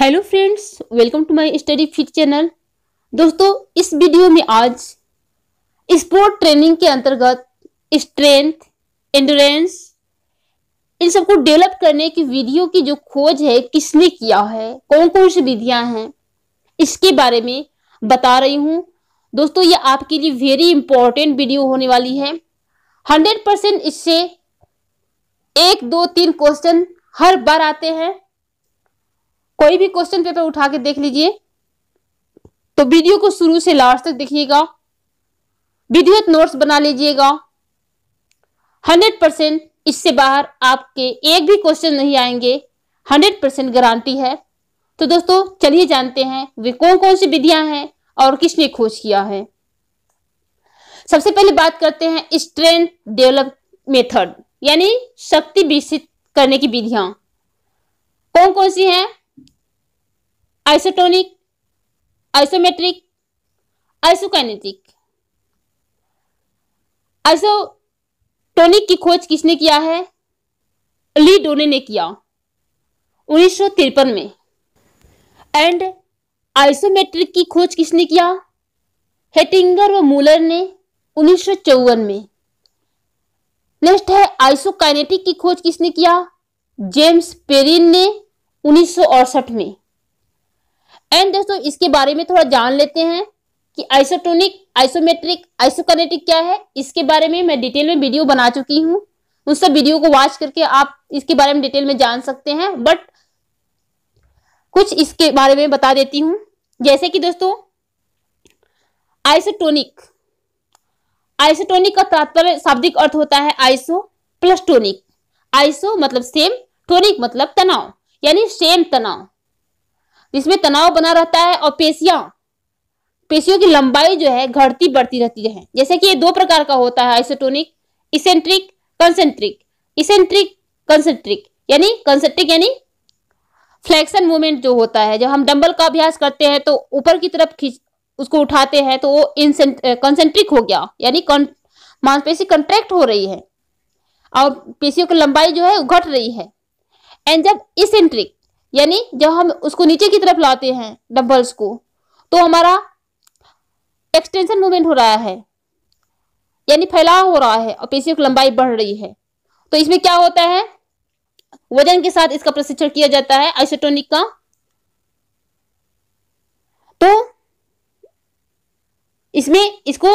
hello friends welcome to my study fit channel दोस्तों इस video में आज स्पोर्ट ट्रेनिंग के अंतर्गत स्ट्रेंथ एंडोरेंस इन सबको डेवलप करने की विधियों की जो खोज है किसने किया है कौन कौन सी विधियां हैं इसके बारे में बता रही हूं दोस्तों ये आपके लिए वेरी इंपॉर्टेंट वीडियो होने वाली है हंड्रेड परसेंट इससे एक दो तीन क्वेश्चन हर बार आते हैं कोई भी क्वेश्चन पेपर उठा के देख लीजिए तो वीडियो को शुरू से लास्ट तक देखिएगा विधिवत नोट्स बना लीजिएगा हंड्रेड परसेंट इससे बाहर आपके एक भी क्वेश्चन नहीं आएंगे हंड्रेड परसेंट गारंटी है तो दोस्तों चलिए जानते हैं वे कौन कौन सी विधियां हैं और किसने खोज किया है सबसे पहले बात करते हैं स्ट्रेंथ डेवलप मेथड यानी शक्ति विकसित करने की विधियां कौन कौन सी हैं आइसोटोनिक आइसोमेट्रिक आइसोकाइनेटिक आइसोटोनिक की खोज किसने किया है ली डोने ने किया उन्नीस में एंड आइसोमेट्रिक की खोज किसने किया हेटिंगर व मूलर ने उन्नीस में नेक्स्ट है आइसोकाइनेटिक की खोज किसने किया जेम्स पेरिन ने उन्नीस में एंड दोस्तों इसके बारे में थोड़ा जान लेते हैं कि आइसोटोनिक आइसोमेट्रिक आइसोकनेटिक क्या है इसके बारे में मैं डिटेल में वीडियो बना चुकी हूँ उन सब वीडियो को वॉच करके आप इसके बारे में डिटेल में जान सकते हैं बट कुछ इसके बारे में बता देती हूँ जैसे कि दोस्तों आइसोटोनिक आइसोटोनिक का तात्पर्य शाब्दिक अर्थ होता है आइसो प्लस टोनिक आइसो मतलब सेम टोनिक मतलब तनाव यानी सेम तनाव इसमें तनाव बना रहता है और पेशियां पेशियों की लंबाई जो है घटती बढ़ती रहती है जैसे कि ये दो प्रकार का होता है isotonic eccentric concentric eccentric concentric यानी कंसेंट्रिक यानी फ्लेक्शन मूवमेंट जो होता है जब हम डंबल का अभ्यास करते हैं तो ऊपर की तरफ खींच उसको उठाते हैं तो वो कंसेंट्रिक हो गया यानी मांसपेशी कंट्रैक्ट हो रही है और पेशियों की लंबाई जो है घट रही है एंड जब इसेंट्रिक यानी जब हम उसको नीचे की तरफ लाते हैं डंबल्स को तो हमारा एक्सटेंशन मूवमेंट हो रहा है यानी फैलाव हो रहा है और पेशियों की लंबाई बढ़ रही है तो इसमें क्या होता है वजन के साथ इसका प्रशिक्षण किया जाता है आइसोटोनिक का तो इसमें इसको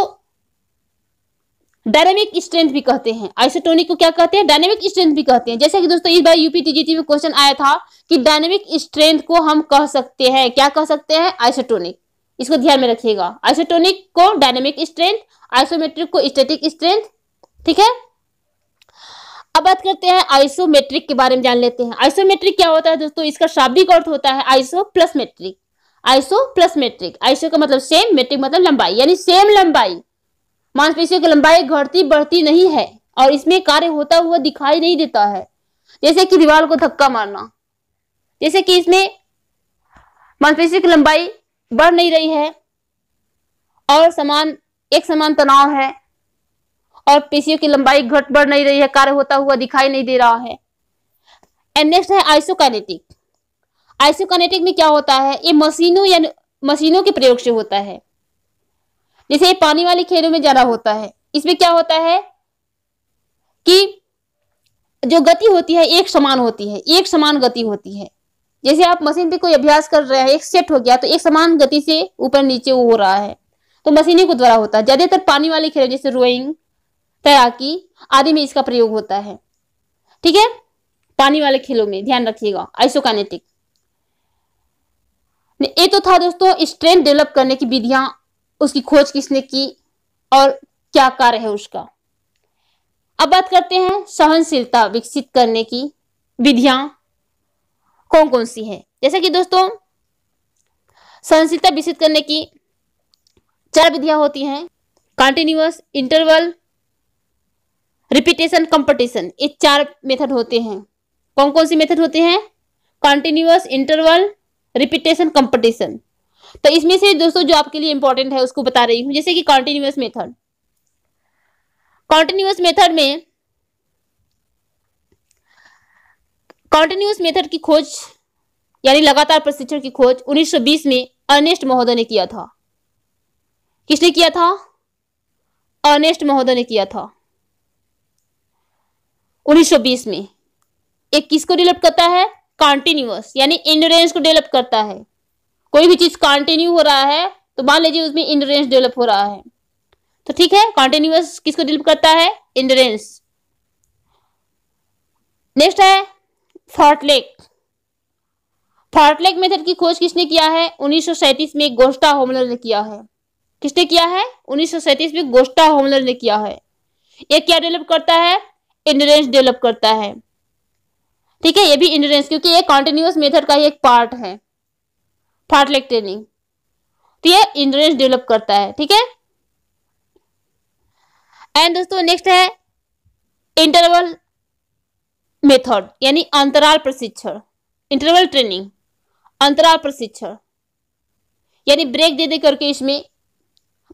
डायनेमिक स्ट्रेंथ भी कहते हैं आइसोटोनिक को क्या कहते हैं डायनेमिक स्ट्रेंथ भी कहते हैं जैसे कि दोस्तों इस बार यूपी टीजीटी में क्वेश्चन आया था कि डायनेमिक स्ट्रेंथ को हम कह सकते हैं क्या कह सकते हैं आइसोटोनिक इसको ध्यान में रखिएगा आइसोटोनिक को डायनेमिक स्ट्रेंथ आइसोमेट्रिक को स्टेटिक स्ट्रेंथ ठीक है अब बात करते हैं आइसोमेट्रिक के बारे में जान लेते हैं आइसोमेट्रिक क्या होता है दोस्तों इसका शाब्दिक अर्थ होता है iso plus metric iso plus metric iso का मतलब सेम मेट्रिक मतलब लंबाई यानी सेम लंबाई मांसपेशियों की लंबाई घटती बढ़ती नहीं है और इसमें कार्य होता हुआ दिखाई नहीं देता है जैसे कि दीवार को धक्का मारना जैसे कि इसमें मांसपेशियों की लंबाई बढ़ नहीं रही है और समान एक समान तनाव है और पेशियों की लंबाई घट बढ़ नहीं रही है कार्य होता हुआ दिखाई नहीं दे रहा है एंड नेक्स्ट है आइसोकाइनेटिक आइसोकाइनेटिक में क्या होता है ये मशीनों या मशीनों के प्रयोग से होता है जैसे पानी वाले खेलों में ज्यादा होता है इसमें क्या होता है कि जो गति होती है एक समान होती है एक समान गति होती है जैसे आप मशीन पे कोई अभ्यास कर रहे हैं एक सेट हो गया तो एक समान गति से ऊपर नीचे हो रहा है तो मशीनों के द्वारा होता है ज्यादातर पानी वाले खेल जैसे रोइंग तैराकी आदि में इसका प्रयोग होता है ठीक है पानी वाले खेलों में ध्यान रखिएगा आइसोकाइनेटिक ये तो था दोस्तों स्ट्रेंथ डेवलप करने की विधियां उसकी खोज किसने की और क्या कार्य है उसका अब बात करते हैं सहनशीलता विकसित करने की विधियां कौन कौन सी है जैसे कि दोस्तों सहनशीलता विकसित करने की चार विधियां होती हैं कंटिन्यूस इंटरवल रिपीटेशन कंपटीशन ये चार मेथड होते हैं कौन कौन सी मेथड होते हैं कंटिन्यूस इंटरवल रिपीटेशन कंपटीशन तो इसमें से दोस्तों जो आपके लिए इंपॉर्टेंट है उसको बता रही हूँ जैसे कि कॉन्टिन्यूस मेथड कॉन्टिन्यूस मेथड में कॉन्टिन्यूस मेथड की खोज यानी लगातार प्रशिक्षण की खोज 1920 में अर्नेस्ट महोदय ने किया था किसने किया था अर्नेस्ट महोदय ने किया था 1920 में एक किसको डेवलप करता है कॉन्टिन्यूस यानी इंडोरेंस को डेवलप करता है कोई भी चीज कॉन्टिन्यू हो रहा है तो मान लीजिए उसमें इंडोरेंस डेवलप हो रहा है तो ठीक है कॉन्टिन्यूस किसको डेवलप करता है इंडोरेंस नेक्स्ट है फॉर्टलेक फॉर्टलेक मेथड की खोज किसने किया है उन्नीस में गोस्टा होमलर ने किया है किसने किया है उन्नीस में गोस्टा होमलर ने किया है ये क्या डेवलप करता है इंडोरेंस डेवलप करता है ठीक है ये भी इंडोरेंस क्योंकि ये कॉन्टिन्यूस मेथड का ही एक पार्ट है फाटलेक ट्रेनिंग तो ये इंडोरेंस डेवलप करता है ठीक है एंड दोस्तों नेक्स्ट है इंटरवल मेथड यानी अंतराल प्रशिक्षण इंटरवल ट्रेनिंग अंतराल प्रशिक्षण यानी ब्रेक दे दे करके इसमें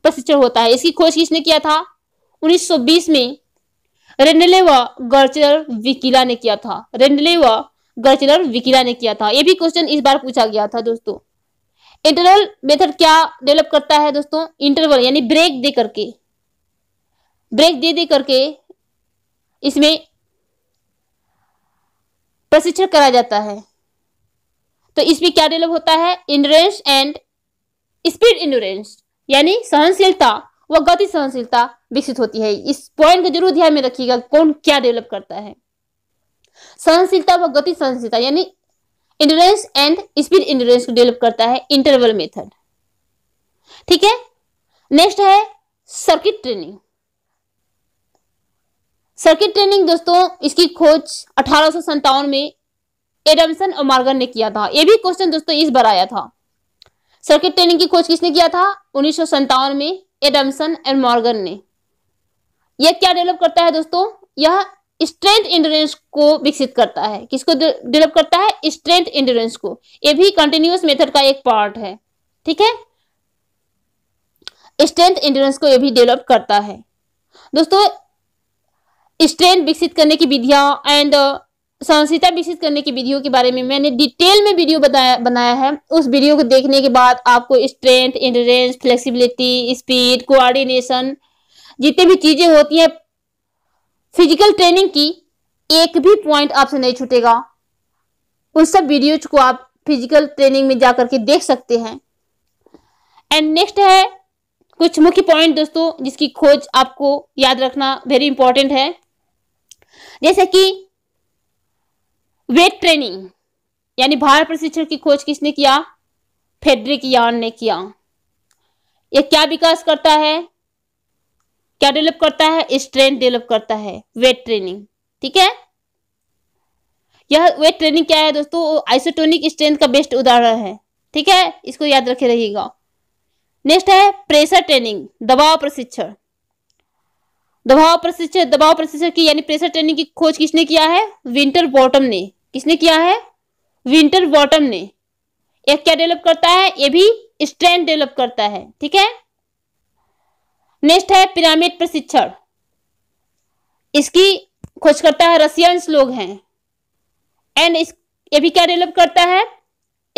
प्रशिक्षण होता है इसकी खोज किसने किया था 1920 में रेंडले व गर्चलर विकिला ने किया था रेंडले व गर्चलर विकिला ने किया था ये भी क्वेश्चन इस बार पूछा गया था दोस्तों इंटरवल मेथड क्या डेवलप करता है दोस्तों इंटरवल यानी ब्रेक दे करके ब्रेक दे दे करके इसमें प्रशिक्षण करा जाता है तो इसमें क्या डेवलप होता है इंडोरेंस एंड स्पीड इंडोरेंस यानी सहनशीलता व गति सहनशीलता विकसित होती है इस पॉइंट को जरूर ध्यान में रखिएगा कौन क्या डेवलप करता है सहनशीलता व गति सहनशीलता यानी इंडोरेंस एंड स्पीड इंडोरेंस को डेवलप करता है इंटरवल मेथड ठीक है नेक्स्ट है सर्किट ट्रेनिंग सर्किट ट्रेनिंग दोस्तों इसकी खोज अठारह में एडमसन और मार्गन ने किया था यह भी क्वेश्चन दोस्तों इस बार आया था सर्किट ट्रेनिंग की खोज किसने किया था उन्नीस में एडमसन एंड मॉर्गन ने यह क्या डेवलप करता है दोस्तों यह स्ट्रेंथ इंडोरेंस को विकसित करता है किसको डेवलप करता है स्ट्रेंथ इंडोरेंस को ये भी कंटिन्यूस मेथड का एक पार्ट है ठीक है स्ट्रेंथ इंडोरेंस को ये भी डेवलप करता है दोस्तों स्ट्रेंथ विकसित करने की विधियां एंड सहनशीलता विकसित करने की विधियों के बारे में मैंने डिटेल में वीडियो बताया बनाया है उस वीडियो को देखने के बाद आपको strength endurance flexibility speed coordination जितनी भी चीजें होती हैं फिजिकल ट्रेनिंग की एक भी पॉइंट आपसे नहीं छूटेगा उन सब वीडियोज को आप फिजिकल ट्रेनिंग में जाकर के देख सकते हैं एंड नेक्स्ट है कुछ मुख्य पॉइंट दोस्तों जिसकी खोज आपको याद रखना वेरी इंपॉर्टेंट है जैसे कि वेट ट्रेनिंग यानी भार प्रशिक्षण की खोज किसने किया फेडरिक यान ने किया यह क्या विकास करता है क्या डेवलप करता है स्ट्रेंथ डेवलप करता है वेट ट्रेनिंग ठीक है यह वेट ट्रेनिंग क्या है दोस्तों आइसोटोनिक स्ट्रेंथ का बेस्ट उदाहरण है ठीक है इसको याद रखे रहिएगा नेक्स्ट है प्रेशर ट्रेनिंग दबाव प्रशिक्षण दबाव प्रशिक्षण दबाव प्रशिक्षण की यानी प्रेशर ट्रेनिंग की खोज किसने किया है विंटर बॉटम ने किसने किया है विंटर बॉटम ने यह क्या डेवलप करता है यह भी स्ट्रेंथ डेवलप करता है ठीक है नेक्स्ट है पिरामिड प्रशिक्षण इसकी खोज करता है रशियंस लोग हैं एंड इस ये भी क्या डेवलप करता है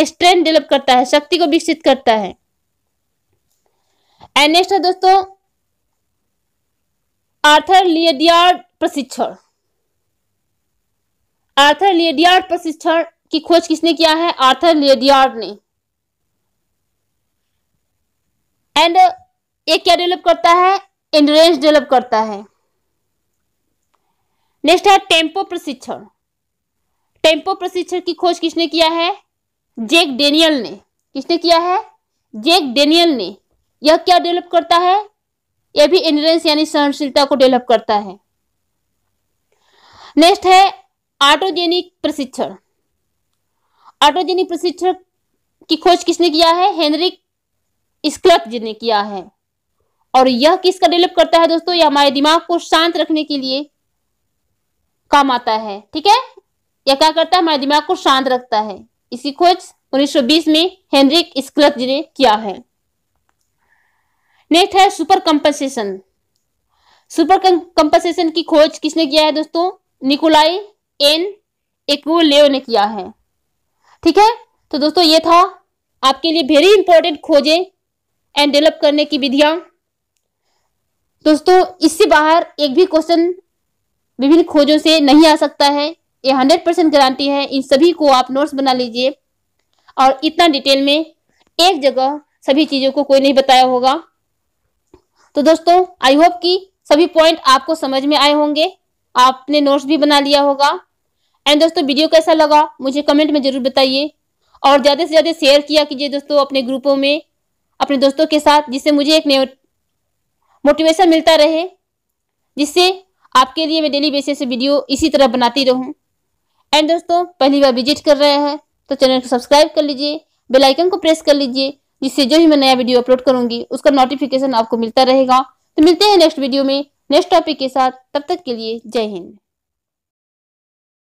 स्ट्रेंथ डेवलप करता है शक्ति को विकसित करता है एंड नेक्स्ट है दोस्तों आर्थर लियडियार्ड प्रशिक्षण आर्थर लियडियार्ड प्रशिक्षण की खोज किसने किया है आर्थर लियडियार्ड ने एंड ये क्या डेवलप करता है एंडोरेंस डेवलप करता है नेक्स्ट है टेम्पो प्रशिक्षण टेम्पो प्रशिक्षण की खोज किसने किया है जेक डेनियल ने किसने किया है जेक डेनियल ने यह क्या डेवलप करता है यह भी एंडोरेंस यानी सहनशीलता को डेवलप करता है नेक्स्ट है ऑटोजेनिक प्रशिक्षण ऑटोजेनिक प्रशिक्षण की खोज किसने किया है हेनरिक स्क्लप जी ने किया है और यह किसका डेवलप करता है दोस्तों यह हमारे दिमाग को शांत रखने के लिए काम आता है ठीक है यह क्या करता है हमारे दिमाग को शांत रखता है इसकी खोज 1920 में हेनरिक स्क्लत जी ने किया है नेक्स्ट है सुपर कंपनसेशन सुपर कंपनसेशन की खोज किसने किया है दोस्तों निकोलाई एन एक ने किया है ठीक है तो दोस्तों ये था आपके लिए वेरी इंपॉर्टेंट खोजें एंड डेवलप करने की विधियां दोस्तों इससे बाहर एक भी क्वेश्चन विभिन्न खोजों से नहीं आ सकता है ये हंड्रेड परसेंट गारंटी है इन सभी को आप नोट्स बना लीजिए और इतना डिटेल में एक जगह सभी चीज़ों को कोई नहीं बताया होगा तो दोस्तों आई होप कि सभी पॉइंट आपको समझ में आए होंगे आपने नोट्स भी बना लिया होगा एंड दोस्तों वीडियो कैसा लगा मुझे कमेंट में ज़रूर बताइए और ज़्यादा से ज़्यादा शेयर किया कीजिए दोस्तों अपने ग्रुपों में अपने दोस्तों के साथ जिससे मुझे एक मोटिवेशन मिलता रहे जिससे आपके लिए मैं डेली बेसिस से वीडियो इसी तरह बनाती रहूं एंड दोस्तों पहली बार विजिट कर रहे हैं तो चैनल को सब्सक्राइब कर लीजिए बेल आइकन को प्रेस कर लीजिए जिससे जो भी मैं नया वीडियो अपलोड करूंगी उसका नोटिफिकेशन आपको मिलता रहेगा तो मिलते हैं नेक्स्ट वीडियो में नेक्स्ट टॉपिक के साथ तब तक के लिए जय हिंद